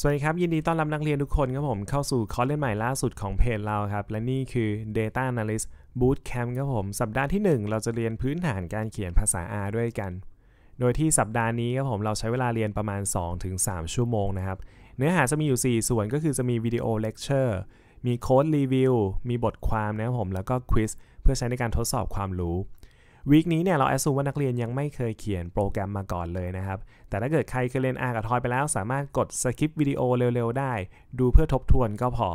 สวัสดีครับ ยินดีต้อนรับนักเรียนทุกคนครับผมเข้าสู่คอร์สเล่นใหม่ล่าสุดของเพจเราครับและนี่คือ Data Analyst Bootcamp ครับผม สัปดาห์ที่ 1 เราจะเรียนพื้นฐานการเขียนภาษา R ด้วยกัน โดยที่สัปดาห์นี้ครับผมเราใช้เวลาเรียนประมาณ 2-3 ชั่วโมงนะครับเนื้อหาจะมีอยู่ 4 ส่วนก็คือจะมีวิดีโอเลคเชอร์มีโค้ดรีวิวมีบทความนะครับผม แล้วก็ควิสเพื่อใช้ในการทดสอบความรู้วีคนี้เนี่ยเราแอสซูมว่านักเรียนยังไม่เคยเขียนโปรแกรมมาก่อนเลยนะครับ แต่ถ้าเกิดใครเคยเรียนอากับทอยไปแล้วสามารถกดสคริปต์วิดีโอเร็ว ๆ ได้ ดูเพื่อทบทวนก็พอ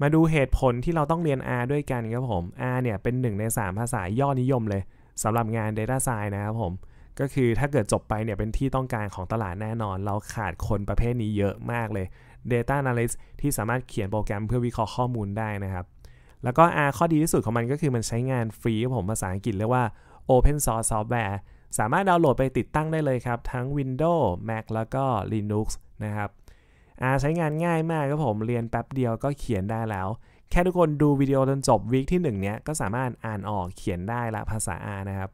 มาดูเหตุผลที่เราต้องเรียน R ด้วยกันครับผม R เนี่ยเป็นหนึ่งใน 3 ภาษายอดนิยมเลยสำหรับงาน Data Science นะครับผม ก็คือถ้าเกิดจบไปเนี่ยเป็นที่ต้องการของตลาดแน่นอน เราขาดคนประเภทนี้เยอะมากเลย Data Analyst ที่สามารถเขียนโปรแกรมเพื่อวิเคราะห์ข้อมูลได้นะครับแล้วก็ R ข้อดีที่สุดของมันก็คือมันใช้งานฟรีผมภาษาอังกฤษเรียกว่า Open Source Software สามารถดาวน์โหลดไปติดตั้งได้เลยครับ ทั้ง Windows Mac แล้วก็ Linux นะครับ R ใช้งานง่ายมากครับผมเรียนแป๊บเดียวก็เขียนได้แล้ว แค่ทุกคนดูวิดีโอจนจบวีคที่1เนี้ย ก็สามารถอ่านออกเขียนได้ละภาษา R นะครับ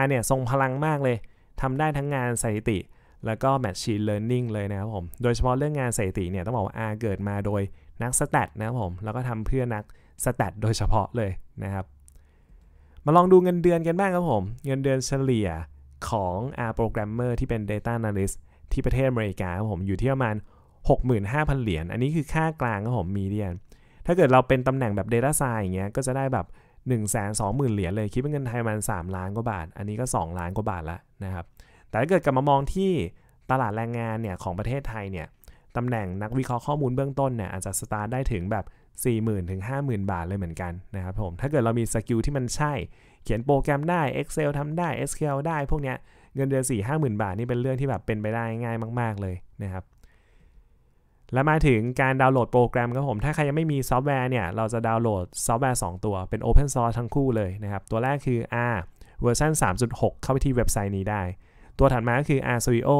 R เนี่ยทรงพลังมากเลยทำได้ทั้งงานสถิติ แล้วก็ Machine Learning เลยนะครับผม โดยเฉพาะเรื่องงานสถิติเนี่ยต้องบอกว่า R เกิดมาโดยนักสแตทนะครับผมแล้วก็ทำเพื่อนักสแตทโดยเฉพาะเลยนะครับ มาลองดูเงินเดือนกันบ้างครับผม เงินเดือนเฉลี่ยของ R programmer ที่เป็น data analyst ที่ประเทศอเมริกาครับผม อยู่ที่ประมาณ 65,000 เหรียญอันนี้คือค่ากลางครับผมมีเดียนถ้าเกิดเราเป็นตำแหน่งแบบ Data Science อย่างเงี้ยก็จะได้แบบ1 2 0 0 0 0 เหรียญเลยคิดเป็นเงินไทยประมาณ 3 ล้านกว่าบาท อันนี้ก็ 2 ล้านกว่าบาทละนะครับแต่ถ้าเกิดกลับมามองที่ตลาดแรงงานเนี่ยของประเทศไทยเนี่ยตำแหน่งนักวิเคราะห์ข้อมูลเบื้องต้นเนี่ยอาจจะสตาร์ทได้ถึงแบบ40,000ถึง50,000 บาทเลยเหมือนกันนะครับผมถ้าเกิดเรามีสกิลที่มันใช่ เขียนโปรแกรมได้ Excel ทำได้ SQL ได้พวกเนี้ยเงินเดือน4ี่ห้าหมื่นบาท นี่เป็นเรื่องที่แบบเป็นไปได้ง่ายมาก ๆเลยนะครับและมาถึงการดาวน์โหลดโปรแกรมครับผมถ้าใครยังไม่มีซอฟต์แวร์เนี่ยเราจะดาวน์โหลดซอฟต์แวร์2ตัวเป็น Open Source ทั้งคู่เลยนะครับตัวแรกคือ R เวอร์ชัน3.6 เข้าไปที่เว็บไซต์นี้ได้ ตัวถัดมาก็คือ R Studio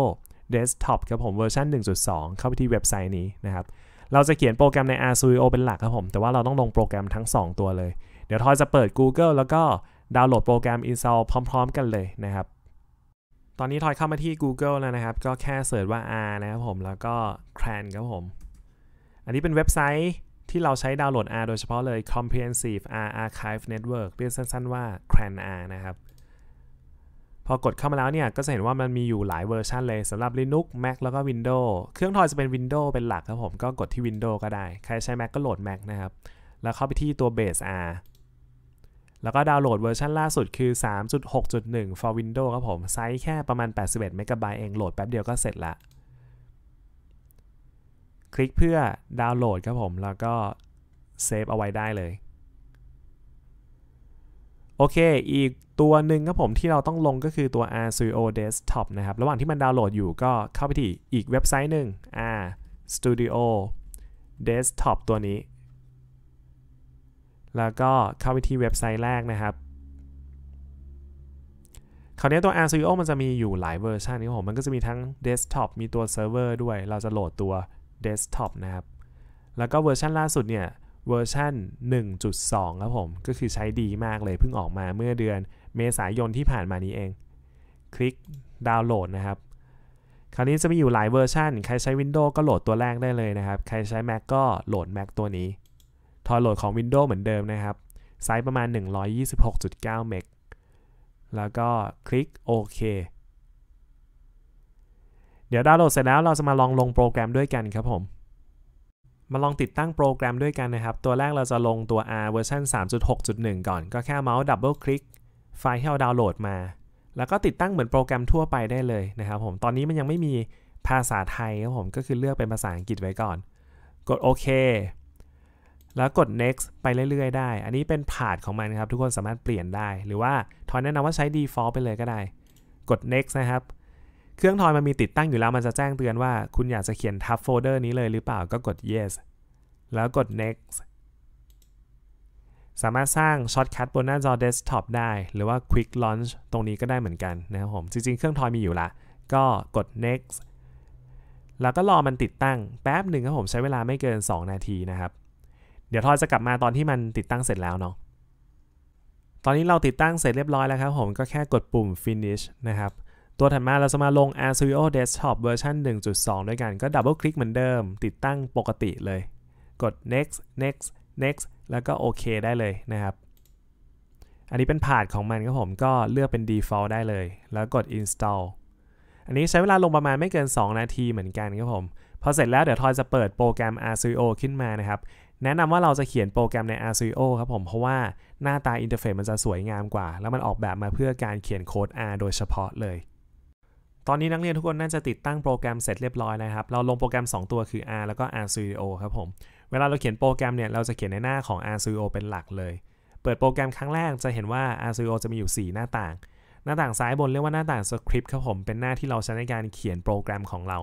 Desktop ครับผมเวอร์ชัน1.2 เข้าไปที่เว็บไซต์นี้นะครับ เราจะเขียนโปรแกรมใน R Studio เป็นหลักครับผม แต่ว่าเราต้องลงโปรแกรมทั้ง 2 ตัวเลย เดี๋ยวทอยจะเปิด Google แล้วก็ดาวน์โหลดโปรแกรม install พร้อมๆ กันเลยนะครับ ตอนนี้ทอยเข้ามาที่ Google แล้วนะครับ ก็แค่เสิร์ชว่า R นะครับผม แล้วก็ CRAN ครับผม อันนี้เป็นเว็บไซต์ที่เราใช้ดาวน์โหลด R โดยเฉพาะเลย Comprehensive R Archive Network เรียกสั้นๆว่า CRAN R นะครับพอกดเข้ามาแล้วเนี่ยก็จะเห็นว่ามันมีอยู่หลายเวอร์ชันเลยสำหรับ Linux Mac แล้วก็ Windows เครื่องทอยจะเป็น Windows เป็นหลักครับผมก็กดที่ Windows ก็ได้ ใครใช้ Mac ก็โหลด Mac นะครับ แล้วเข้าไปที่ตัว Base R แล้วก็ดาวน์โหลดเวอร์ชันล่าสุดคือ 3.6.1 for Windows ครับผม ไซส์แค่ประมาณ 81เมกะไบต์เอง โหลดแป๊บเดียวก็เสร็จละคลิกเพื่อดาวน์โหลดครับผมแล้วก็เซฟเอาไว้ได้เลยโอเคอีกตัวหนึ่งครับผมที่เราต้องลงก็คือตัว RStudio Desktop นะครับ ระหว่างที่มันดาวน์โหลดอยู่ก็เข้าไปที่อีกเว็บไซต์หนึ่ง RStudio Desktop ตัวนี้ แล้วก็เข้าไปที่เว็บไซต์แรกนะครับ คราวนี้ตัว RStudio มันจะมีอยู่หลายเวอร์ชันครับผมมันก็จะมีทั้ง Desktop มีตัวเซิร์ฟเวอร์ด้วย เราจะโหลดตัว Desktop นะครับแล้วก็เวอร์ชันล่าสุดเนี่ยเวอร์ชัน1.2ครับผมก็คือใช้ดีมากเลยเพิ่งออกมาเมื่อเดือนเมษายนที่ผ่านมานี้เอง คลิกดาวน์โหลดนะครับ คราวนี้จะมีอยู่หลายเวอร์ชันใครใช้ Windows ก็โหลดตัวแรกได้เลยนะครับ ใครใช้ Mac ก็โหลด Mac ตัวนี้ทอโหลดของ Windows เหมือนเดิมนะครับ ไซส์ประมาณ 126.9 เมกแล้วก็คลิกโอเค เดี๋ยวดาวน์โหลดเสร็จแล้วเราจะมาลองลงโปรแกรมด้วยกันครับผม มาลองติดตั้งโปรแกรมด้วยกันนะครับ ตัวแรกเราจะลงตัว R เวอร์ชัน3.6.1ก่อนก็แค่เมาส์ดับเบิลคลิกไฟล์ที่เราดาวน์โหลดมา แล้วก็ติดตั้งเหมือนโปรแกรมทั่วไปได้เลยนะครับผม ตอนนี้มันยังไม่มีภาษาไทยครับผม ก็คือเลือกเป็นภาษาอังกฤษไว้ก่อน กดโอเคแล้วกด next ไปเรื่อยๆได้ อันนี้เป็นผาดของมันครับทุกคนสามารถเปลี่ยนได้ หรือว่าทอยแนะนำว่าใช้ default ไปเลยก็ได้ กด next นะครับ เครื่องทอยมันมีติดตั้งอยู่แล้วมันจะแจ้งเตือนว่าคุณอยากจะเขียนทับโฟลเดอร์นี้เลย หรือเปล่าก็กด yes แล้วกด next สามารถสร้างช็อตคัทบนหน้าจอเดสก์ท็อปได้หรือว่า Quick Launch ตรงนี้ก็ได้เหมือนกันนะครับผมจริง ๆ เครื่องทอยมีอยู่ละก็กด next แล้วก็รอมันติดตั้ง แป๊บหนึ่งครับผมใช้เวลาไม่เกิน 2 นาทีนะครับ เดี๋ยวทอยจะกลับมาตอนที่มันติดตั้งเสร็จแล้วเนาะตอนนี้เราติดตั้งเสร็จเรียบร้อยแล้วครับผมก็แค่กดปุ่ม finish นะครับตัวถัดมาเราจะมาลง a r d u i o Desktop เวอร์ชัน1.2 ด้วยกันก็ดับเบิลคลิกเหมือนเดิมติดตั้งปกติเลย กด next next next แล้วก็โอเคได้เลยนะครับ อันนี้เป็นผ่านของมันครับผม ก็เลือกเป็น default ได้เลย แล้วกด install อันนี้ใช้เวลาลงประมาณไม่เกิน 2 นาทีเหมือนกันครับผม พอเสร็จแล้วเดี๋ยวทอยจะเปิดโปรแกรม RStudio ขึ้นมานะครับ แนะนำว่าเราจะเขียนโปรแกรมใน RStudio ครับผม เพราะว่าหน้าตาอินเทอร์เฟซมันจะสวยงามกว่า แล้วมันออกแบบมาเพื่อการเขียนโค้ด R โดยเฉพาะเลย ตอนนี้นักเรียนทุกคนน่าจะติดตั้งโปรแกรมเสร็จเรียบร้อยนะครับเราลงโปรแกรม2ตัวคือ R แล้วก็ RStudio ครับผมเวลาเราเขียนโปรแกรมเนี่ยเราจะเขียนในหน้าของ RStudio เป็นหลักเลย เปิดโปรแกรมครั้งแรกจะเห็นว่า RStudio จะมีอยู่ 4 หน้าต่าง หน้าต่างซ้ายบนเรียกว่าหน้าต่างสคริปต์ครับผม เป็นหน้าที่เราใช้ในการเขียนโปรแกรมของเรา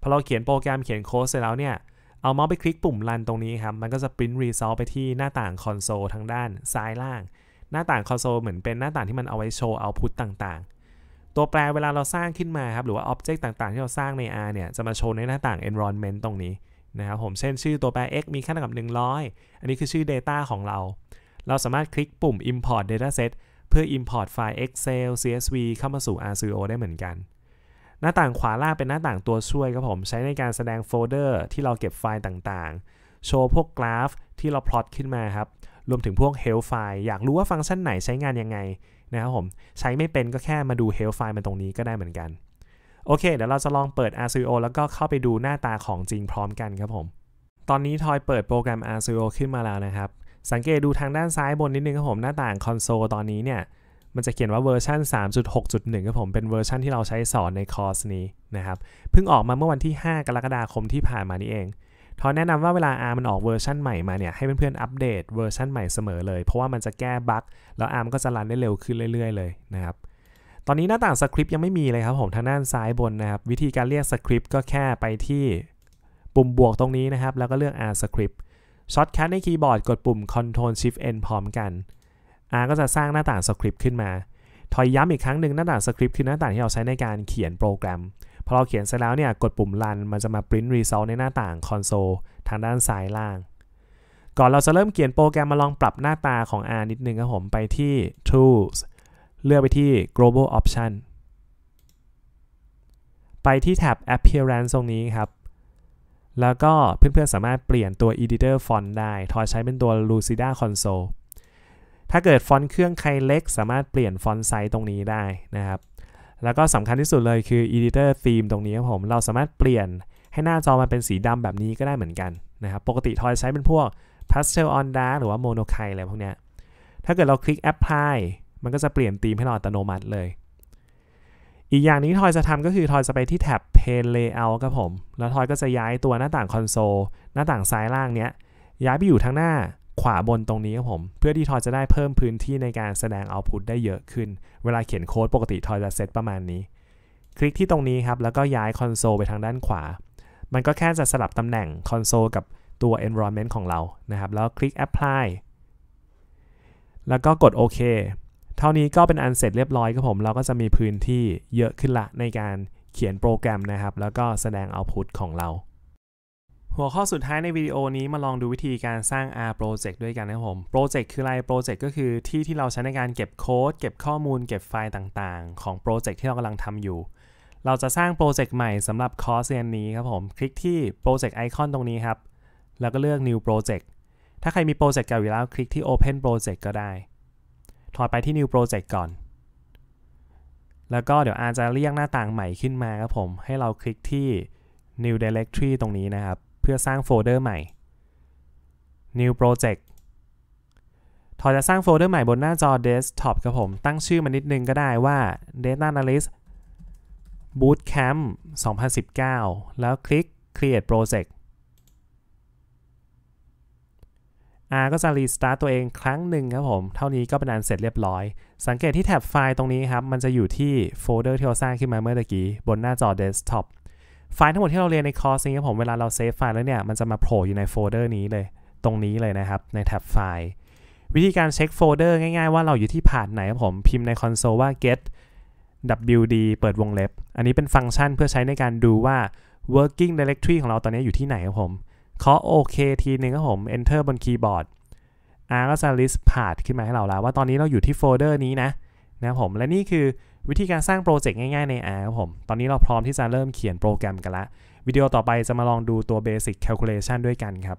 พอเราเขียนโปรแกรมเขียนโค้ดเสร็จแล้วเนี่ย เอาเมาส์ไปคลิกปุ่มรันตรงนี้ครับ มันก็จะ print result ไปที่หน้าต่างคอนโซลทางด้านซ้ายล่าง หน้าต่างคอนโซลเหมือนเป็นหน้าต่างที่มันเอาไว้โชว์เอาพุตต่างๆ ตัวแปรเวลาเราสร้างขึ้นมาครับ หรือว่า object ต่างๆ ที่เราสร้างใน R เนี่ย จะมาโชว์ในหน้าต่าง environment ตรงนี้นะครับผมเช่นชื่อตัวแปร x มีค่าเท่ากับ 100 อันนี้คือชื่อ Data ของเรา เราสามารถคลิกปุ่ม import dataset เพื่อ import ไฟล์ excel csv เข้ามาสู่ rco ได้เหมือนกัน หน้าต่างขวาล่างเป็นหน้าต่างตัวช่วยครับผม ใช้ในการแสดงโฟลเดอร์ที่เราเก็บไฟล์ต่างๆโชว์พวกกราฟที่เราพลอตขึ้นมาครับรวมถึงพวก help ไฟล์อยากรู้ว่าฟังก์ชันไหนใช้งานยังไงนะครับผมใช้ไม่เป็นก็แค่มาดู help ไฟล์มันตรงนี้ก็ได้เหมือนกันโอเคเดี๋ยวเราจะลองเปิด r s i o แล้วก็เข้าไปดูหน้าตาของจริงพร้อมกันครับผม ตอนนี้ทอยเปิดโปรแกรม r s i o ขึ้นมาแล้วนะครับ สังเกตดูทางด้านซ้ายบนนิดนึงครับผมหน้าต่างคอนโซลตอนนี้เนี่ยมันจะเขียนว่าเวอร์ชัน3.6.1ครับผม เป็นเวอร์ชันที่เราใช้สอนในคอร์สนี้นะครับเพิ่งออกมาเมื่อวันที่ 5 กรกฎาคมที่ผ่านมานี่เอง ทอยแนะนำว่าเวลา r มันออกเวอร์ชันใหม่มาเนี่ยให้เพื่อนๆอัปเดตเวอร์ชันใหม่เสมอเลยเพราะว่ามันจะแก้บั๊กแล้ว a r มก็จะรันได้เร็วขึ้นเรื่อยๆ เลยนะครับตอนนี้หน้าต่างสคริปต์ยังไม่มีเลยครับผมทางด้านซ้ายบนนะครับ วิธีการเรียกสคริปต์ก็แค่ไปที่ปุ่มบวกตรงนี้นะครับ แล้วก็เลือก R script ช็อตคทในคีย์บอร์ดกดปุ่ม Ctrl Shift N พร้อมกัน R ก็จะสร้างหน้าต่างสคริปต์ขึ้นมา ถอยย้ำอีกครั้งหนึ่งหน้าต่างสคริปต์คือหน้าต่างที่เราใช้ในการเขียนโปรแกรมพอเราเขียนเสร็จแล้วเนี่ยกดปุ่ม Run มันจะมา Print Result ในหน้าต่างคอนโซลทางด้านซ้ายล่าง ก่อนเราจะเริ่มเขียนโปรแกรมมาลองปรับหน้าตาของ R นิดนึงครับผมไปที่ Tools เลือกไปที่ global option ไปที่แท็บ appearance ตรงนี้ครับ แล้วก็เพื่อนๆ สามารถเปลี่ยนตัว editor font ได้ ทอยใช้เป็นตัว lucida console ถ้าเกิดฟอนต์เครื่องใครเล็ก สามารถเปลี่ยนฟอนต์ไซส์ตรงนี้ได้นะครับ แล้วก็สำคัญที่สุดเลยคือ editor theme ตรงนี้ครับผม เราสามารถเปลี่ยนให้หน้าจอมันเป็นสีดำแบบนี้ก็ได้เหมือนกันนะครับ ปกติทอยใช้เป็นพวก pastel on dark หรือว่า monokai อะไรพวกนี้ ถ้าเกิดเราคลิก apply มันก็จะเปลี่ยนธีมให้เราอัตโนมัติเลย อีกอย่างนี้ทอยจะทำก็คือทอยจะไปที่แท็บ Pane Layout ครับผม แล้วทอยก็จะย้ายตัวหน้าต่างคอนโซล หน้าต่างซ้ายล่างเนี้ย ย้ายไปอยู่ทางหน้า ขวาบนตรงนี้ครับผม เพื่อที่ทอยจะได้เพิ่มพื้นที่ในการแสดงเอาพุตได้เยอะขึ้น เวลาเขียนโค้ดปกติทอยจะเซตประมาณนี้ คลิกที่ตรงนี้ครับ แล้วก็ย้ายคอนโซลไปทางด้านขวา มันก็แค่จะสลับตำแหน่งคอนโซลกับตัว environment ของเรา นะครับ แล้วคลิก apply แล้วก็กดโอเคเท่านี้ก็เป็นอันเสร็จเรียบร้อยครับผม เราก็จะมีพื้นที่เยอะขึ้นละในการเขียนโปรแกรมนะครับ แล้วก็แสดงเอาพุตของเรา หัวข้อสุดท้ายในวิดีโอนี้มาลองดูวิธีการสร้าง R Project ด้วยกันนะครับผม Project คืออะไร Project ก็คือที่ที่เราใช้ในการเก็บโค้ด เก็บข้อมูล เก็บไฟล์ต่างๆ ของโปรเจกต์ที่เรากำลังทำอยู่ เราจะสร้างโปรเจกต์ใหม่สำหรับคอร์สเรียนนี้ครับผมคลิกที่ Project Icon ตรงนี้ครับแล้วก็เลือก New Project ถ้าใครมีโปรเจกต์เก่าอยู่แล้วคลิกที่ Open Project ก็ได้ถอดไปที่ new project ก่อน แล้วก็เดี๋ยวอาจจะเรียกหน้าต่างใหม่ขึ้นมาครับผม ให้เราคลิกที่ new directory ตรงนี้นะครับ เพื่อสร้างโฟลเดอร์ใหม่ new project ถอดจะสร้างโฟลเดอร์ใหม่บนหน้าจอ desktop ครับผม ตั้งชื่อมันนิดนึงก็ได้ว่า data analyst bootcamp 2019 แล้วคลิก create project R ก็จะรีสตาร์ตตัวเองครั้งหนึ่งครับผม เท่านี้ก็เป็นอันเสร็จเรียบร้อย สังเกตที่แท็บไฟล์ตรงนี้ครับ มันจะอยู่ที่โฟลเดอร์ที่เราสร้างขึ้นมาเมื่อตะกี้ บนหน้าจอเดสก์ท็อป ไฟล์ทั้งหมดที่เราเรียนในคอร์สนี้ครับผม เวลาเราเซฟไฟล์แล้วเนี่ย มันจะมาโผล่อยู่ในโฟลเดอร์นี้เลย ตรงนี้เลยนะครับ ในแท็บไฟล์ วิธีการเช็คโฟลเดอร์ง่ายๆว่าเราอยู่ที่ผ่านไหนครับผม พิมพ์ในคอนโซลว่า get wd เปิดวงเล็บ อันนี้เป็นฟังก์ชันเพื่อใช้ในการดูว่า working directory ของเราตอนนี้อยู่ที่ไหนครับผมเคาะโอเคทีหนึ่งครับผม enter บนคีย์บอร์ดอ์ก็จะ list ผ่านขึ้นมาให้เราแล้วว่าตอนนี้เราอยู่ที่โฟลเดอร์นี้นะ นะครับผมและนี่คือวิธีการสร้างโปรเจกต์ง่ายๆใน R ครับผม ตอนนี้เราพร้อมที่จะเริ่มเขียนโปรแกรมกันละวิดีโอต่อไปจะมาลองดูตัวเบสิกแคลคูลเลชันด้วยกันครับ